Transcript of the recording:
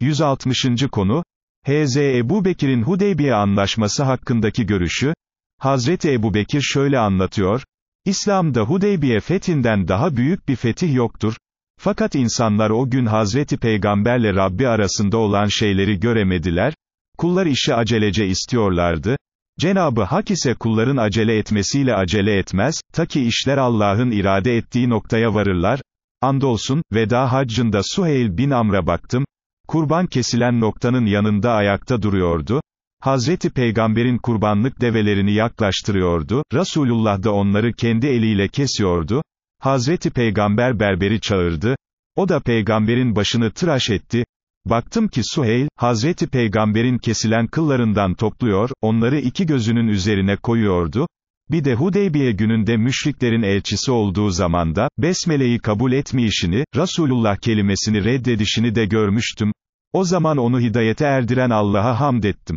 160. konu, H.Z. Ebu Bekir'in Hudeybiye anlaşması hakkındaki görüşü, Hazreti Ebu Bekir şöyle anlatıyor, İslam'da Hudeybiye fethinden daha büyük bir fetih yoktur, fakat insanlar o gün Hazreti Peygamberle Rabbi arasında olan şeyleri göremediler, kullar işi acelece istiyorlardı, Cenabı Hak ise kulların acele etmesiyle acele etmez, ta ki işler Allah'ın irade ettiği noktaya varırlar, Andolsun, veda haccında Suheil bin Amr'a baktım, kurban kesilen noktanın yanında ayakta duruyordu, Hazreti Peygamber'in kurbanlık develerini yaklaştırıyordu, Resulullah da onları kendi eliyle kesiyordu, Hazreti Peygamber berberi çağırdı, o da peygamberin başını tıraş etti, baktım ki Suheyl, Hazreti Peygamber'in kesilen kıllarından topluyor, onları iki gözünün üzerine koyuyordu, bir de Hudeybiye gününde müşriklerin elçisi olduğu zamanda, Besmele'yi kabul etmeyişini, Resulullah kelimesini reddedişini de görmüştüm, o zaman onu hidayete erdiren Allah'a hamd ettim.